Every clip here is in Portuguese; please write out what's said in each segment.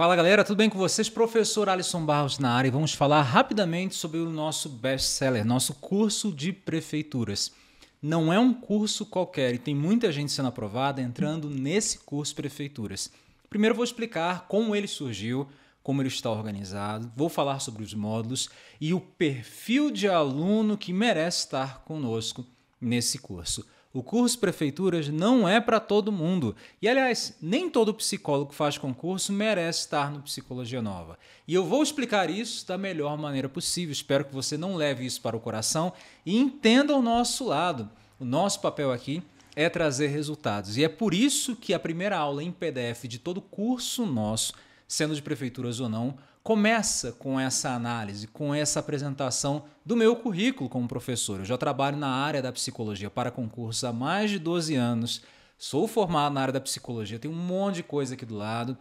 Fala galera, tudo bem com vocês? Professor Alisson Barros na área e vamos falar rapidamente sobre o nosso best-seller, nosso curso de prefeituras. Não é um curso qualquer e tem muita gente sendo aprovada entrando nesse curso Prefeituras. Primeiro vou explicar como ele surgiu, como ele está organizado, vou falar sobre os módulos e o perfil de aluno que merece estar conosco nesse curso. O curso Prefeituras não é para todo mundo. E aliás, nem todo psicólogo que faz concurso merece estar no Psicologia Nova. E eu vou explicar isso da melhor maneira possível. Espero que você não leve isso para o coração e entenda o nosso lado. O nosso papel aqui é trazer resultados. E é por isso que a primeira aula em PDF de todo curso nosso sendo de prefeituras ou não, começa com essa análise, com essa apresentação do meu currículo como professor. Eu já trabalho na área da psicologia para concursos há mais de 12 anos, sou formado na área da psicologia, tem um monte de coisa aqui do lado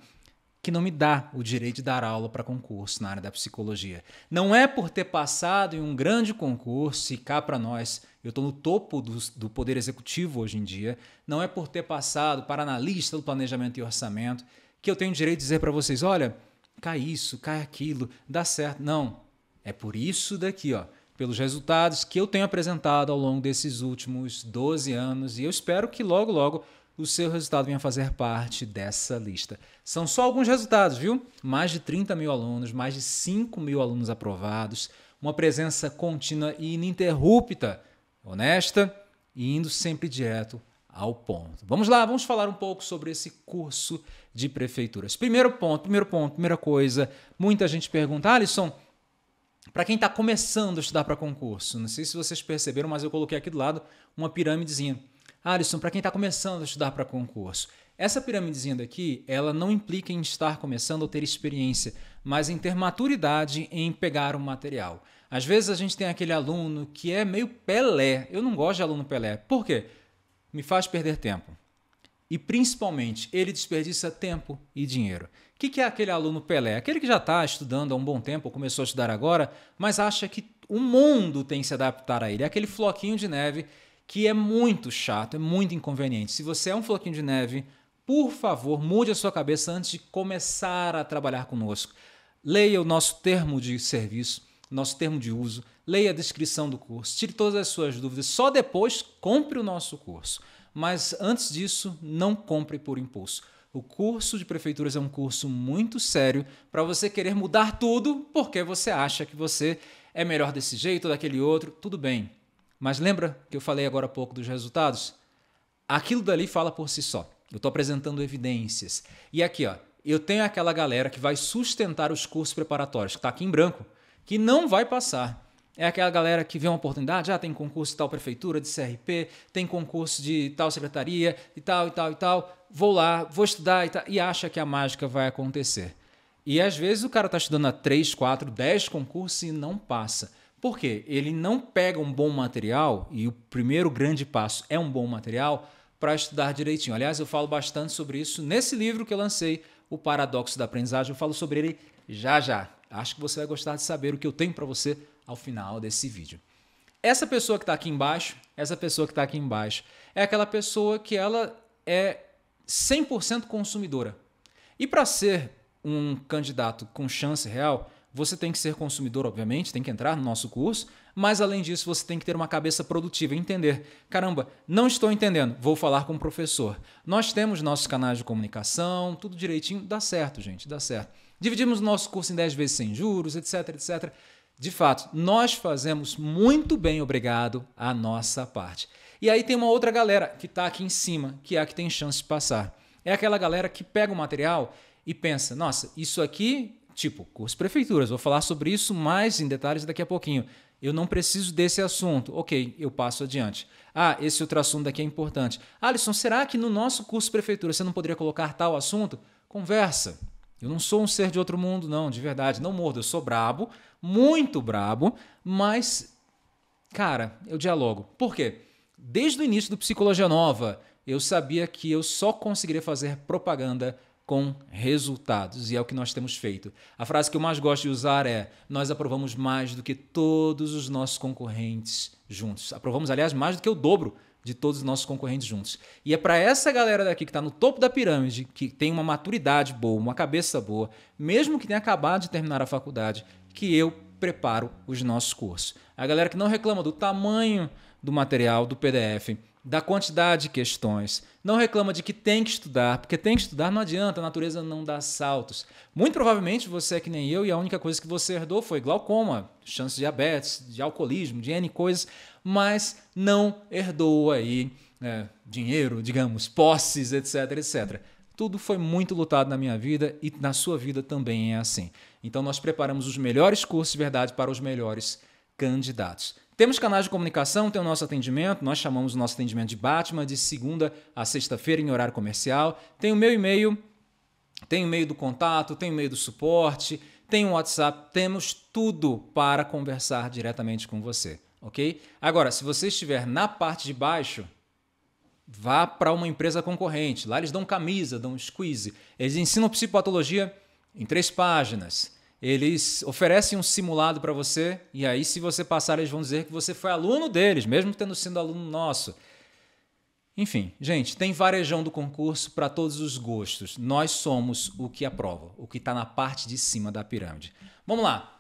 que não me dá o direito de dar aula para concurso na área da psicologia. Não é por ter passado em um grande concurso, e cá para nós, eu estou no topo do, do poder executivo hoje em dia, não é por ter passado para analista do planejamento e orçamento que eu tenho direito de dizer para vocês: olha, cai isso, cai aquilo, dá certo. Não. É por isso daqui, ó, pelos resultados que eu tenho apresentado ao longo desses últimos 12 anos e eu espero que logo, logo o seu resultado venha fazer parte dessa lista. São só alguns resultados, viu? Mais de 30 mil alunos, mais de 5 mil alunos aprovados, uma presença contínua e ininterrupta, honesta e indo sempre direto ao ponto. Vamos lá, vamos falar um pouco sobre esse curso de prefeituras. Primeiro ponto, primeiro ponto, primeira coisa, muita gente pergunta, ah, Alisson, para quem está começando a estudar para concurso, não sei se vocês perceberam, mas eu coloquei aqui do lado uma pirâmidezinha. Ah, Alisson, para quem está começando a estudar para concurso, essa pirâmidezinha daqui, ela não implica em estar começando ou ter experiência, mas em ter maturidade em pegar o material. Às vezes a gente tem aquele aluno que é meio Pelé. Eu não gosto de aluno Pelé. Por quê? me faz perder tempo. E principalmente, ele desperdiça tempo e dinheiro. O que, que é aquele aluno Pelé? Aquele que já está estudando há um bom tempo, começou a estudar agora, mas acha que o mundo tem que se adaptar a ele. É aquele floquinho de neve que é muito chato, é muito inconveniente. Se você é um floquinho de neve, por favor, mude a sua cabeça antes de começar a trabalhar conosco. Leia o nosso termo de serviço nosso termo de uso, leia a descrição do curso, tire todas as suas dúvidas, só depois compre o nosso curso. Mas antes disso, não compre por impulso. O curso de prefeituras é um curso muito sério para você querer mudar tudo porque você acha que você é melhor desse jeito ou daquele outro, tudo bem. Mas lembra que eu falei agora há pouco dos resultados? Aquilo dali fala por si só. Eu estou apresentando evidências. E aqui, ó, eu tenho aquela galera que vai sustentar os cursos preparatórios, que está aqui em branco que não vai passar. É aquela galera que vê uma oportunidade, ah, tem concurso de tal prefeitura, de CRP, tem concurso de tal secretaria, e tal, e tal, e tal. Vou lá, vou estudar e, tal, e acha que a mágica vai acontecer. E às vezes o cara está estudando a 3, 4, 10 concursos e não passa. Por quê? Ele não pega um bom material, e o primeiro grande passo é um bom material, para estudar direitinho. Aliás, eu falo bastante sobre isso nesse livro que eu lancei, O Paradoxo da Aprendizagem. Eu falo sobre ele já já. Acho que você vai gostar de saber o que eu tenho para você ao final desse vídeo. Essa pessoa que está aqui embaixo, essa pessoa que está aqui embaixo, é aquela pessoa que ela é 100% consumidora. E para ser um candidato com chance real, você tem que ser consumidor, obviamente, tem que entrar no nosso curso, mas além disso, você tem que ter uma cabeça produtiva, entender. Caramba, não estou entendendo, vou falar com o professor. Nós temos nossos canais de comunicação, tudo direitinho, dá certo, gente, dá certo. Dividimos nosso curso em 10 vezes sem juros, etc, etc. De fato, nós fazemos muito bem, obrigado, a nossa parte. E aí tem uma outra galera que está aqui em cima, que é a que tem chance de passar. É aquela galera que pega o material e pensa: nossa, isso aqui, tipo, curso prefeituras, vou falar sobre isso mais em detalhes daqui a pouquinho. Eu não preciso desse assunto. Ok, eu passo adiante. Ah, esse outro assunto daqui é importante. Alisson, será que no nosso curso prefeitura você não poderia colocar tal assunto? Conversa. Eu não sou um ser de outro mundo, não, de verdade. Não mordo, eu sou brabo, muito brabo, mas, cara, eu dialogo. Por quê? Desde o início do Psicologia Nova, eu sabia que eu só conseguiria fazer propaganda com resultados, e é o que nós temos feito. A frase que eu mais gosto de usar é: Nós aprovamos mais do que todos os nossos concorrentes juntos. Aprovamos, aliás, mais do que o dobro de todos os nossos concorrentes juntos. E é para essa galera daqui que está no topo da pirâmide, que tem uma maturidade boa, uma cabeça boa, mesmo que tenha acabado de terminar a faculdade, que eu preparo os nossos cursos. A galera que não reclama do tamanho do material, do PDF, da quantidade de questões, não reclama de que tem que estudar, porque tem que estudar não adianta, a natureza não dá saltos. Muito provavelmente você é que nem eu e a única coisa que você herdou foi glaucoma, chance de diabetes, de alcoolismo, de N coisas mas não herdou aí é, dinheiro, digamos, posses, etc, etc. Tudo foi muito lutado na minha vida e na sua vida também é assim. Então nós preparamos os melhores cursos de verdade para os melhores candidatos. Temos canais de comunicação, tem o nosso atendimento, nós chamamos o nosso atendimento de Batman de segunda a sexta-feira em horário comercial. Tem o meu e-mail, tem o e-mail do contato, tem o e-mail do suporte, tem o WhatsApp, temos tudo para conversar diretamente com você ok? Agora, se você estiver na parte de baixo, vá para uma empresa concorrente. Lá eles dão camisa, dão squeeze. Eles ensinam psicopatologia em três páginas. Eles oferecem um simulado para você e aí, se você passar, eles vão dizer que você foi aluno deles, mesmo tendo sido aluno nosso. Enfim, gente, tem varejão do concurso para todos os gostos. Nós somos o que aprova, o que está na parte de cima da pirâmide. Vamos lá.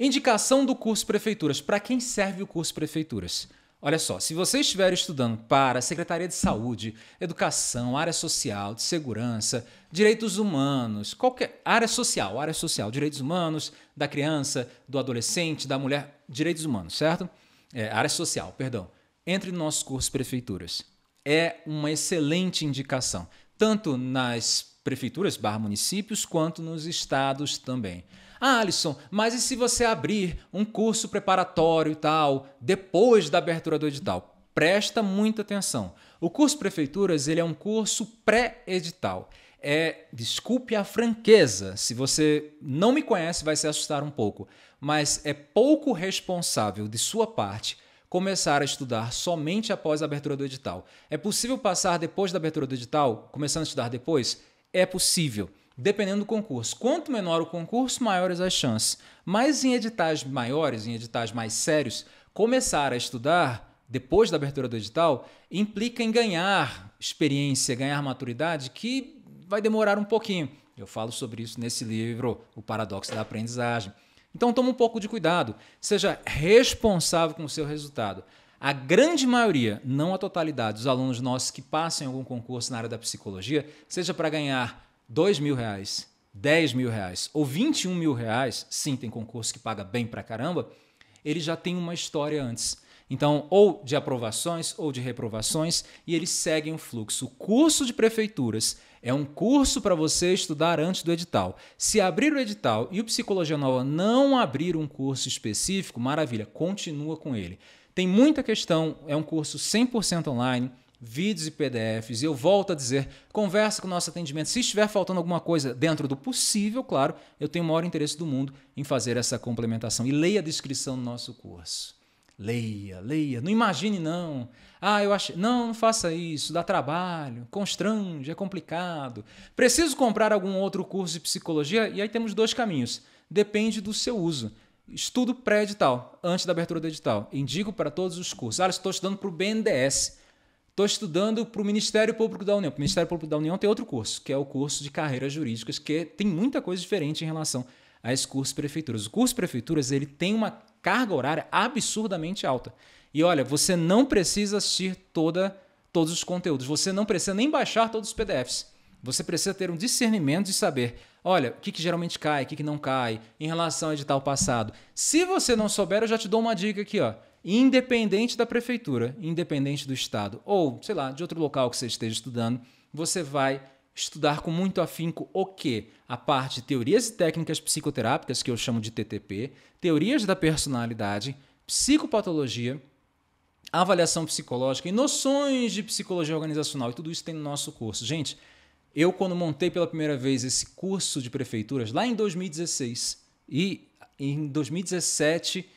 Indicação do curso Prefeituras. Para quem serve o curso Prefeituras? Olha só, se você estiver estudando para Secretaria de Saúde, Educação, área social, de segurança, direitos humanos, qualquer área social, área social, direitos humanos da criança, do adolescente, da mulher, direitos humanos, certo? É, área social, perdão. Entre no nosso curso Prefeituras. É uma excelente indicação, tanto nas prefeituras barra municípios quanto nos estados também. Ah, Alisson, mas e se você abrir um curso preparatório e tal, depois da abertura do edital? Presta muita atenção. O curso Prefeituras ele é um curso pré-edital. É, desculpe a franqueza, se você não me conhece, vai se assustar um pouco, mas é pouco responsável de sua parte começar a estudar somente após a abertura do edital. É possível passar depois da abertura do edital, começando a estudar depois? É possível dependendo do concurso. Quanto menor o concurso, maiores as chances. Mas em editais maiores, em editais mais sérios, começar a estudar depois da abertura do edital implica em ganhar experiência, ganhar maturidade que vai demorar um pouquinho. Eu falo sobre isso nesse livro, O Paradoxo da Aprendizagem. Então toma um pouco de cuidado, seja responsável com o seu resultado. A grande maioria, não a totalidade, dos alunos nossos que passam em algum concurso na área da psicologia, seja para ganhar dois mil reais, 10 mil reais ou 21 mil reais, sim, tem concurso que paga bem pra caramba, ele já tem uma história antes. Então, ou de aprovações ou de reprovações, e eles seguem o fluxo. O curso de prefeituras é um curso para você estudar antes do edital. Se abrir o edital e o Psicologia Nova não abrir um curso específico, maravilha, continua com ele. Tem muita questão, é um curso 100% online, vídeos e PDFs. E eu volto a dizer, conversa com o nosso atendimento. Se estiver faltando alguma coisa dentro do possível, claro, eu tenho o maior interesse do mundo em fazer essa complementação. E leia a descrição do nosso curso. Leia, leia. Não imagine, não. Ah, eu acho Não, não faça isso. Dá trabalho, constrange, é complicado. Preciso comprar algum outro curso de psicologia? E aí temos dois caminhos. Depende do seu uso estudo pré-edital, antes da abertura do edital. Indico para todos os cursos. Ah, estou estudando para o BNDES. Estou estudando para o Ministério Público da União. O Ministério Público da União tem outro curso, que é o curso de carreiras jurídicas, que tem muita coisa diferente em relação a esse curso de prefeituras. O curso de prefeituras ele tem uma carga horária absurdamente alta. E olha, você não precisa assistir toda, todos os conteúdos, você não precisa nem baixar todos os PDFs. Você precisa ter um discernimento de saber, olha, o que, que geralmente cai, o que, que não cai, em relação ao edital passado. Se você não souber, eu já te dou uma dica aqui, ó independente da prefeitura, independente do estado ou, sei lá, de outro local que você esteja estudando, você vai estudar com muito afinco o que? A parte de teorias e técnicas psicoterápicas, que eu chamo de TTP, teorias da personalidade, psicopatologia, avaliação psicológica e noções de psicologia organizacional. E tudo isso tem no nosso curso. Gente, eu, quando montei pela primeira vez esse curso de prefeituras, lá em 2016, e em 2017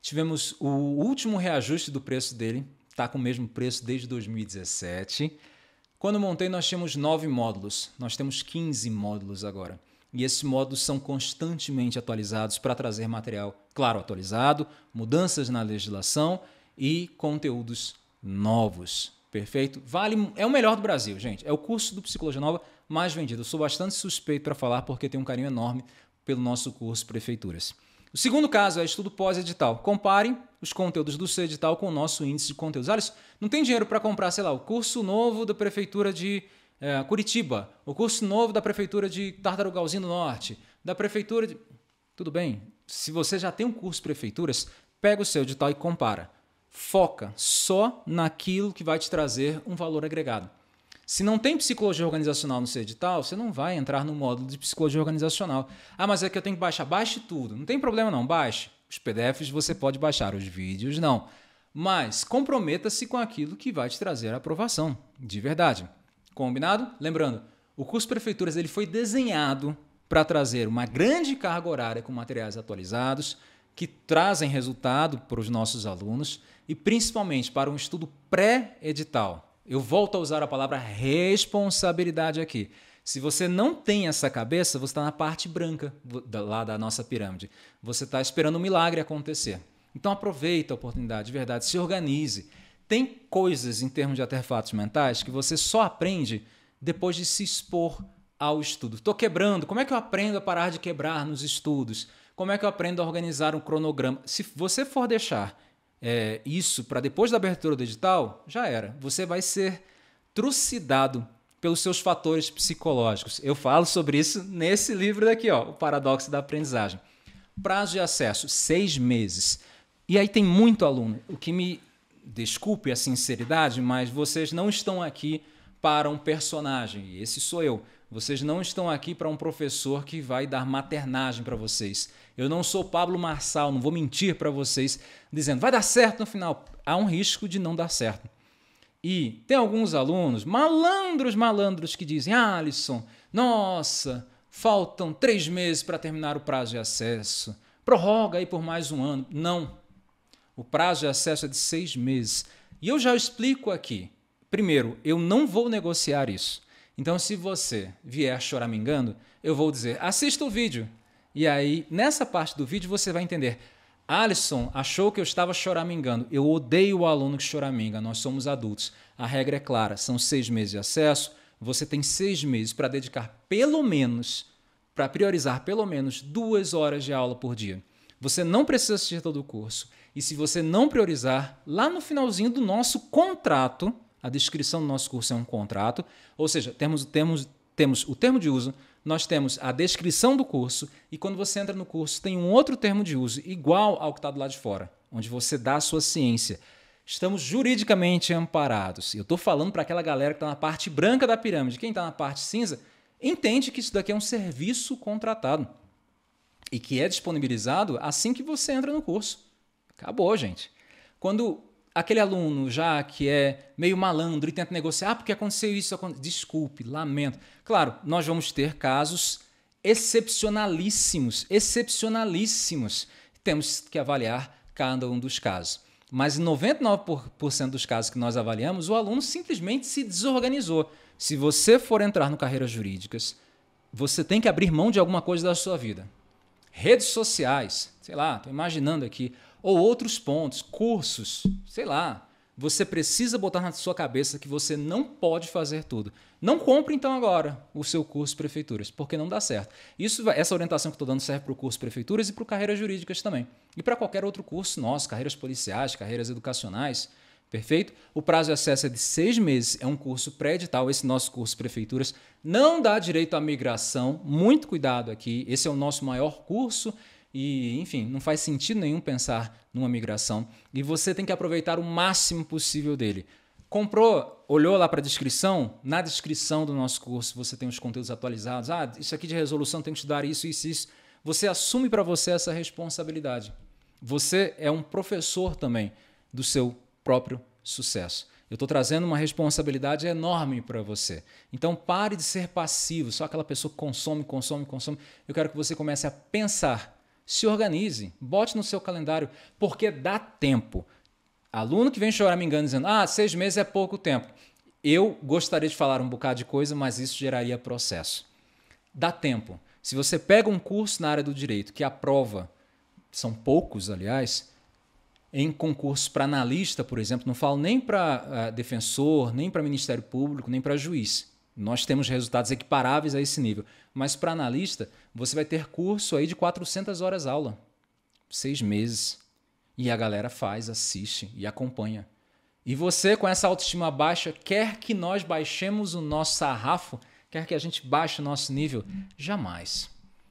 Tivemos o último reajuste do preço dele, está com o mesmo preço desde 2017. Quando montei, nós tínhamos nove módulos, nós temos 15 módulos agora. E esses módulos são constantemente atualizados para trazer material, claro, atualizado, mudanças na legislação e conteúdos novos. Perfeito? Vale, é o melhor do Brasil, gente. É o curso do Psicologia Nova mais vendido. Eu sou bastante suspeito para falar porque tenho um carinho enorme pelo nosso curso Prefeituras. O segundo caso é estudo pós-edital. Comparem os conteúdos do seu edital com o nosso índice de conteúdos. Olha, não tem dinheiro para comprar, sei lá, o curso novo da Prefeitura de é, Curitiba, o curso novo da Prefeitura de Tartarugalzinho do Norte, da Prefeitura de... Tudo bem, se você já tem um curso de prefeituras, pega o seu edital e compara. Foca só naquilo que vai te trazer um valor agregado. Se não tem psicologia organizacional no seu edital, você não vai entrar no módulo de psicologia organizacional. Ah, mas é que eu tenho que baixar. Baixe tudo. Não tem problema não, baixe. Os PDFs você pode baixar, os vídeos não. Mas comprometa-se com aquilo que vai te trazer aprovação, de verdade. Combinado? Lembrando, o curso Prefeituras ele foi desenhado para trazer uma grande carga horária com materiais atualizados, que trazem resultado para os nossos alunos e principalmente para um estudo pré-edital. Eu volto a usar a palavra responsabilidade aqui. Se você não tem essa cabeça, você está na parte branca lá da nossa pirâmide. Você está esperando um milagre acontecer. Então aproveita a oportunidade, de verdade, se organize. Tem coisas em termos de artefatos mentais que você só aprende depois de se expor ao estudo. Estou quebrando. Como é que eu aprendo a parar de quebrar nos estudos? Como é que eu aprendo a organizar um cronograma? Se você for deixar é, isso para depois da abertura do edital, já era. Você vai ser trucidado pelos seus fatores psicológicos. Eu falo sobre isso nesse livro daqui, ó, O Paradoxo da Aprendizagem. Prazo de acesso, seis meses. E aí tem muito aluno. O que me desculpe a sinceridade, mas vocês não estão aqui para um personagem. E esse sou eu. Vocês não estão aqui para um professor que vai dar maternagem para vocês. Eu não sou Pablo Marçal, não vou mentir para vocês dizendo vai dar certo no final. Há um risco de não dar certo. E tem alguns alunos, malandros, malandros, que dizem: ah, Alisson, nossa, faltam três meses para terminar o prazo de acesso. Prorroga aí por mais um ano. Não. O prazo de acesso é de seis meses. E eu já explico aqui. Primeiro, eu não vou negociar isso. Então, se você vier choramingando, eu vou dizer: assista o vídeo. E aí, nessa parte do vídeo, você vai entender. Alisson achou que eu estava choramingando. Eu odeio o aluno que choraminga. Nós somos adultos. A regra é clara: são seis meses de acesso. Você tem seis meses para dedicar pelo menos, para priorizar pelo menos duas horas de aula por dia. Você não precisa assistir todo o curso. E se você não priorizar, lá no finalzinho do nosso contrato, a descrição do nosso curso é um contrato, ou seja, temos, temos, temos o termo de uso, nós temos a descrição do curso, e quando você entra no curso, tem um outro termo de uso, igual ao que está do lado de fora, onde você dá a sua ciência. Estamos juridicamente amparados. Eu estou falando para aquela galera que está na parte branca da pirâmide. Quem está na parte cinza entende que isso daqui é um serviço contratado e que é disponibilizado assim que você entra no curso. Acabou, gente. Quando aquele aluno já que é meio malandro e tenta negociar, ah, porque aconteceu isso, aconteceu... desculpe, lamento. Claro, nós vamos ter casos excepcionalíssimos, excepcionalíssimos. Temos que avaliar cada um dos casos. Mas em 99% dos casos que nós avaliamos, o aluno simplesmente se desorganizou. Se você for entrar no Carreiras Jurídicas, você tem que abrir mão de alguma coisa da sua vida. Redes sociais, sei lá, estou imaginando aqui, ou outros pontos, cursos, sei lá. Você precisa botar na sua cabeça que você não pode fazer tudo. Não compre então agora o seu curso Prefeituras, porque não dá certo. Isso, essa orientação que estou dando serve para o curso Prefeituras e para carreiras jurídicas também. E para qualquer outro curso nosso, carreiras policiais, carreiras educacionais. Perfeito? O prazo de acesso é de seis meses, é um curso pré-edital, esse nosso curso Prefeituras não dá direito à migração, muito cuidado aqui, esse é o nosso maior curso e, enfim, não faz sentido nenhum pensar numa migração. E você tem que aproveitar o máximo possível dele. Comprou, olhou lá para a descrição? Na descrição do nosso curso você tem os conteúdos atualizados. Ah, isso aqui de resolução tem que estudar isso, isso, isso. Você assume para você essa responsabilidade. Você é um professor também do seu próprio sucesso. Eu estou trazendo uma responsabilidade enorme para você. Então pare de ser passivo, só aquela pessoa que consome, consome, consome. Eu quero que você comece a pensar se organize, bote no seu calendário, porque dá tempo. Aluno que vem chorar me engano dizendo, ah, seis meses é pouco tempo. Eu gostaria de falar um bocado de coisa, mas isso geraria processo. Dá tempo. Se você pega um curso na área do direito que aprova, são poucos, aliás, em concurso para analista, por exemplo, não falo nem para uh, defensor, nem para Ministério Público, nem para juiz. Nós temos resultados equiparáveis a esse nível. Mas para analista, você vai ter curso aí de 400 horas aula. Seis meses. E a galera faz, assiste e acompanha. E você, com essa autoestima baixa, quer que nós baixemos o nosso sarrafo? Quer que a gente baixe o nosso nível? Jamais.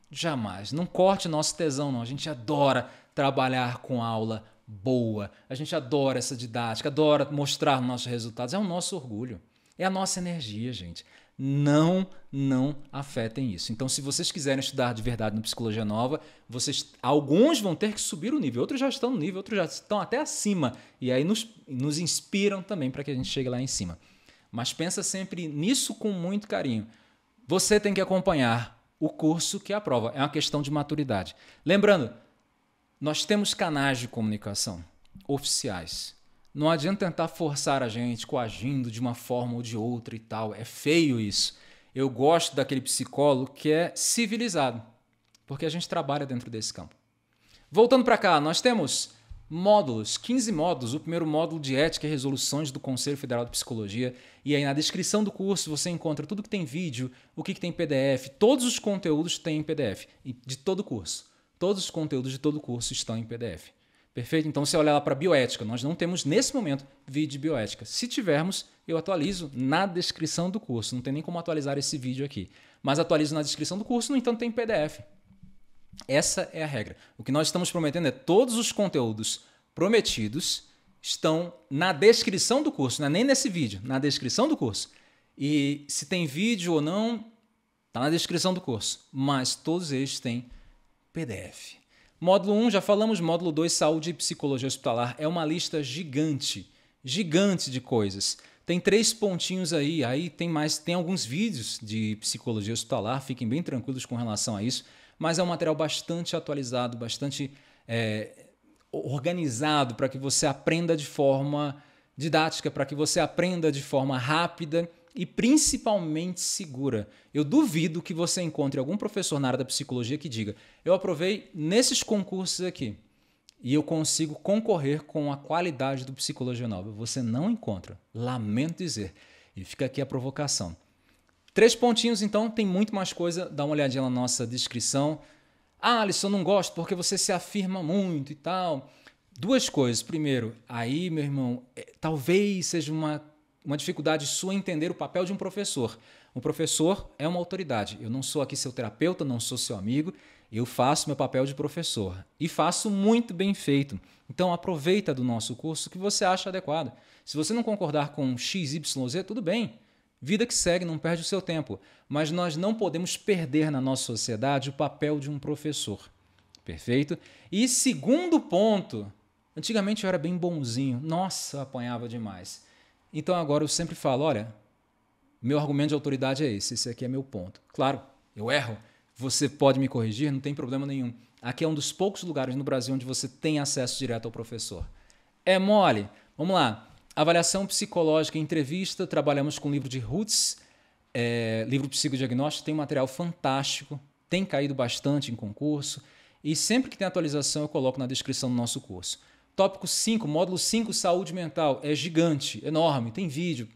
Jamais. Não corte nosso tesão, não. A gente adora trabalhar com aula boa. A gente adora essa didática, adora mostrar nossos resultados. É o nosso orgulho. É a nossa energia, gente. Não, não afetem isso. Então, se vocês quiserem estudar de verdade no Psicologia Nova, vocês alguns vão ter que subir o nível, outros já estão no nível, outros já estão até acima. E aí nos, nos inspiram também para que a gente chegue lá em cima. Mas pensa sempre nisso com muito carinho. Você tem que acompanhar o curso que é aprova. É uma questão de maturidade. Lembrando, nós temos canais de comunicação oficiais. Não adianta tentar forçar a gente, coagindo de uma forma ou de outra e tal. É feio isso. Eu gosto daquele psicólogo que é civilizado, porque a gente trabalha dentro desse campo. Voltando para cá, nós temos módulos, 15 módulos. O primeiro módulo de ética e resoluções do Conselho Federal de Psicologia. E aí na descrição do curso você encontra tudo que tem vídeo, o que, que tem PDF, todos os conteúdos têm em PDF, de todo o curso. Todos os conteúdos de todo o curso estão em PDF. Perfeito? Então você olha lá para bioética. Nós não temos nesse momento vídeo de bioética. Se tivermos, eu atualizo na descrição do curso. Não tem nem como atualizar esse vídeo aqui. Mas atualizo na descrição do curso, no entanto tem PDF. Essa é a regra. O que nós estamos prometendo é todos os conteúdos prometidos estão na descrição do curso, não é nem nesse vídeo, na descrição do curso. E se tem vídeo ou não, tá na descrição do curso. Mas todos eles têm PDF. Módulo 1, já falamos, módulo 2, saúde e psicologia hospitalar, é uma lista gigante, gigante de coisas. Tem três pontinhos aí, aí tem mais, tem alguns vídeos de psicologia hospitalar, fiquem bem tranquilos com relação a isso, mas é um material bastante atualizado, bastante é, organizado para que você aprenda de forma didática, para que você aprenda de forma rápida e principalmente segura. Eu duvido que você encontre algum professor na área da psicologia que diga: eu aprovei nesses concursos aqui e eu consigo concorrer com a qualidade do Psicologia Nova. Você não encontra. Lamento dizer. E fica aqui a provocação. Três pontinhos, então, tem muito mais coisa. Dá uma olhadinha na nossa descrição. Ah, Alisson, não gosto porque você se afirma muito e tal. Duas coisas. Primeiro, aí, meu irmão, é, talvez seja uma uma dificuldade sua entender o papel de um professor. Um professor é uma autoridade. Eu não sou aqui seu terapeuta, não sou seu amigo. Eu faço meu papel de professor e faço muito bem feito. Então aproveita do nosso curso que você acha adequado. Se você não concordar com x, y, z, tudo bem. Vida que segue, não perde o seu tempo. Mas nós não podemos perder na nossa sociedade o papel de um professor. Perfeito? E segundo ponto, antigamente eu era bem bonzinho. Nossa, eu apanhava demais. Então agora eu sempre falo: olha, meu argumento de autoridade é esse, esse aqui é meu ponto. Claro, eu erro, você pode me corrigir, não tem problema nenhum. Aqui é um dos poucos lugares no Brasil onde você tem acesso direto ao professor. É mole? Vamos lá. Avaliação psicológica, entrevista, trabalhamos com o livro de Roots, é, livro psicodiagnóstico, tem um material fantástico, tem caído bastante em concurso, e sempre que tem atualização eu coloco na descrição do nosso curso. Tópico 5, módulo 5, saúde mental. É gigante, enorme, tem vídeo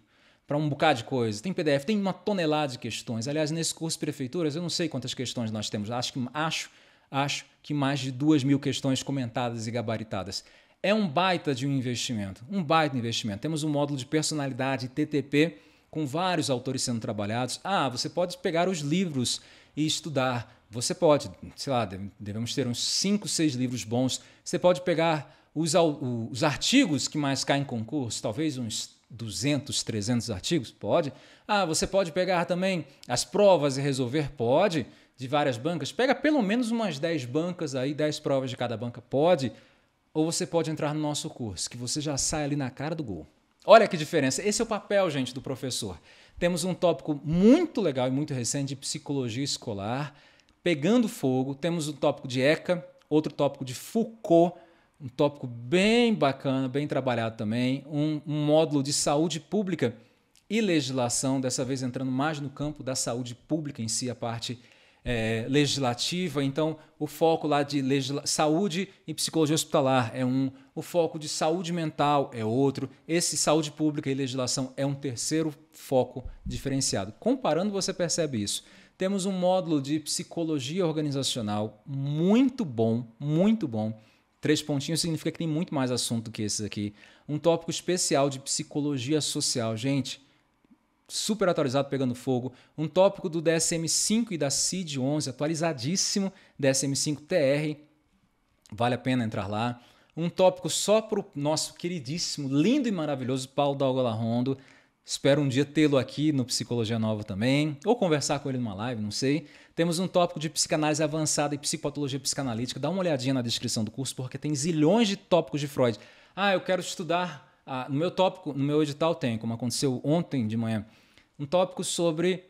para um bocado de coisa, tem PDF, tem uma tonelada de questões. Aliás, nesse curso Prefeituras, eu não sei quantas questões nós temos, acho que, acho, acho que mais de duas mil questões comentadas e gabaritadas. É um baita de um investimento, um baita investimento. Temos um módulo de personalidade TTP com vários autores sendo trabalhados. Ah, você pode pegar os livros e estudar. Você pode, sei lá, devemos ter uns 5, 6 livros bons. Você pode pegar os, os artigos que mais caem em concurso, talvez uns 200, 300 artigos? Pode. Ah, você pode pegar também as provas e resolver? Pode. De várias bancas? Pega pelo menos umas 10 bancas aí, 10 provas de cada banca? Pode. Ou você pode entrar no nosso curso, que você já sai ali na cara do gol. Olha que diferença. Esse é o papel, gente, do professor. Temos um tópico muito legal e muito recente de psicologia escolar, pegando fogo. Temos um tópico de ECA, outro tópico de Foucault um tópico bem bacana, bem trabalhado também, um, um, módulo de saúde pública e legislação, dessa vez entrando mais no campo da saúde pública em si, a parte é, legislativa. Então, o foco lá de saúde e psicologia hospitalar é um, o foco de saúde mental é outro, esse saúde pública e legislação é um terceiro foco diferenciado. Comparando, você percebe isso. Temos um módulo de psicologia organizacional muito bom, muito bom Três pontinhos significa que tem muito mais assunto que esses aqui. Um tópico especial de psicologia social. Gente, super atualizado, pegando fogo. Um tópico do DSM-5 e da CID-11, atualizadíssimo, DSM-5-TR. Vale a pena entrar lá. Um tópico só para o nosso queridíssimo, lindo e maravilhoso Paulo Dalgola Rondo. Espero um dia tê-lo aqui no Psicologia Nova também, ou conversar com ele numa live, não sei. Temos um tópico de psicanálise avançada e psicopatologia psicanalítica. Dá uma olhadinha na descrição do curso, porque tem zilhões de tópicos de Freud. Ah, eu quero estudar. Ah, no meu tópico, no meu edital tem, como aconteceu ontem de manhã, um tópico sobre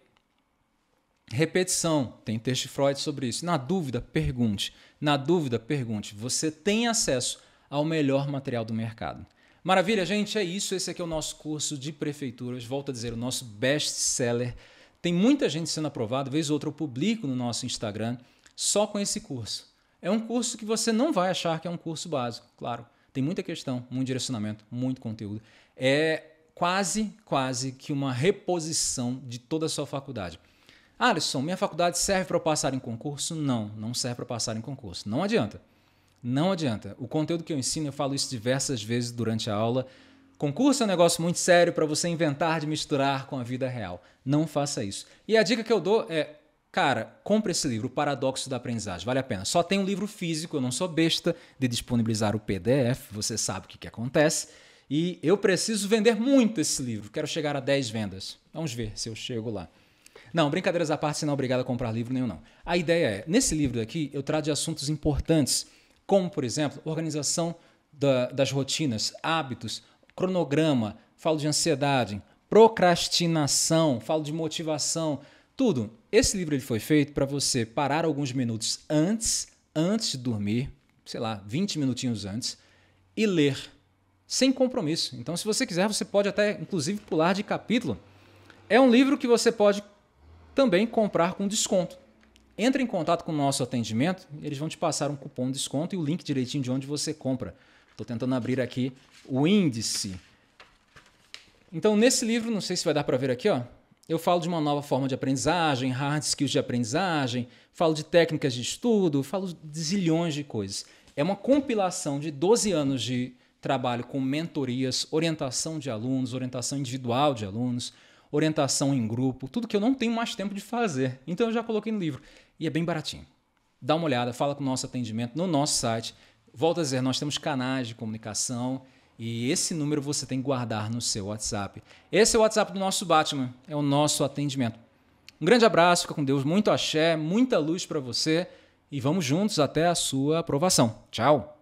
repetição. Tem texto de Freud sobre isso. Na dúvida, pergunte. Na dúvida, pergunte. Você tem acesso ao melhor material do mercado. Maravilha, gente, é isso. Esse aqui é o nosso curso de prefeituras. Volto a dizer, o nosso best-seller. Tem muita gente sendo aprovada, vez ou outra eu publico no nosso Instagram, só com esse curso. É um curso que você não vai achar que é um curso básico, claro. Tem muita questão, muito direcionamento, muito conteúdo. É quase, quase que uma reposição de toda a sua faculdade. Alisson, minha faculdade serve para eu passar em concurso? Não, não serve para passar em concurso. Não adianta. Não adianta. O conteúdo que eu ensino, eu falo isso diversas vezes durante a aula. Concurso é um negócio muito sério para você inventar de misturar com a vida real. Não faça isso. E a dica que eu dou é, cara, compre esse livro, O Paradoxo da Aprendizagem, vale a pena. Só tem um livro físico, eu não sou besta de disponibilizar o PDF, você sabe o que, que acontece. E eu preciso vender muito esse livro, quero chegar a 10 vendas. Vamos ver se eu chego lá. Não, brincadeiras à parte, você não é obrigado a comprar livro nenhum, não. A ideia é, nesse livro aqui, eu trago de assuntos importantes como, por exemplo, organização da, das rotinas, hábitos, cronograma, falo de ansiedade, procrastinação, falo de motivação, tudo. Esse livro ele foi feito para você parar alguns minutos antes, antes de dormir, sei lá, 20 minutinhos antes, e ler, sem compromisso. Então, se você quiser, você pode até, inclusive, pular de capítulo. É um livro que você pode também comprar com desconto. Entre em contato com o nosso atendimento, eles vão te passar um cupom de desconto e o link direitinho de onde você compra. Estou tentando abrir aqui o índice. Então, nesse livro, não sei se vai dar para ver aqui, ó, eu falo de uma nova forma de aprendizagem, hard skills de aprendizagem, falo de técnicas de estudo, falo de zilhões de coisas. É uma compilação de 12 anos de trabalho com mentorias, orientação de alunos, orientação individual de alunos, orientação em grupo, tudo que eu não tenho mais tempo de fazer. Então eu já coloquei no livro. E é bem baratinho. Dá uma olhada, fala com o nosso atendimento no nosso site. Volto a dizer, nós temos canais de comunicação e esse número você tem que guardar no seu WhatsApp. Esse é o WhatsApp do nosso Batman, é o nosso atendimento. Um grande abraço, fica com Deus, muito axé, muita luz para você e vamos juntos até a sua aprovação. Tchau!